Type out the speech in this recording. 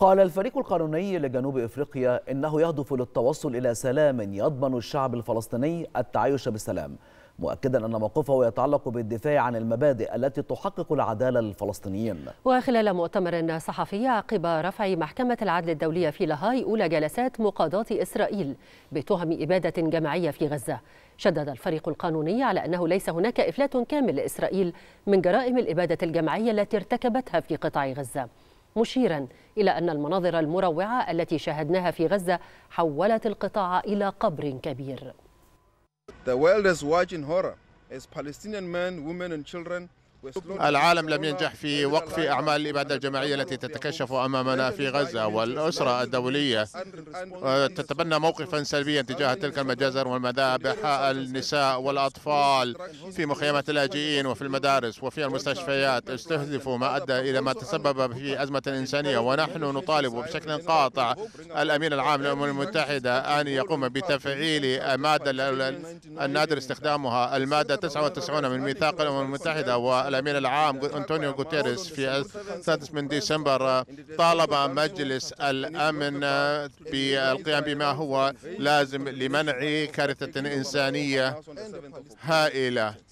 قال الفريق القانوني لجنوب افريقيا انه يهدف للتوصل الى سلام يضمن الشعب الفلسطيني التعايش بالسلام مؤكدا ان موقفه يتعلق بالدفاع عن المبادئ التي تحقق العداله للفلسطينيين. وخلال مؤتمر صحفي عقب رفع محكمه العدل الدوليه في لاهاي اولى جلسات مقاضاه اسرائيل بتهم اباده جماعيه في غزه، شدد الفريق القانوني على انه ليس هناك افلات كامل لاسرائيل من جرائم الاباده الجماعيه التي ارتكبتها في قطاع غزه. مشيرا إلى أن المناظر المروعة التي شاهدناها في غزة حولت القطاع إلى قبر كبير. The world is watching horror as Palestinian men, women and children العالم لم ينجح في وقف أعمال الإبادة الجماعية التي تتكشف أمامنا في غزة والأسرة الدولية آه، تتبنى موقفا سلبيا تجاه تلك المجازر والمذابح النساء والأطفال في مخيمات اللاجئين وفي المدارس وفي المستشفيات استهدفوا ما أدى إلى ما تسبب في أزمة إنسانية ونحن نطالب بشكل قاطع الأمين العام للأمم المتحدة أن يقوم بتفعيل مادة النادر استخدامها المادة 99 من ميثاق الأمم المتحدة الأمين العام أنطونيو غوتيريس في السادس من ديسمبر طالب مجلس الأمن بالقيام بما هو لازم لمنع كارثة إنسانية هائلة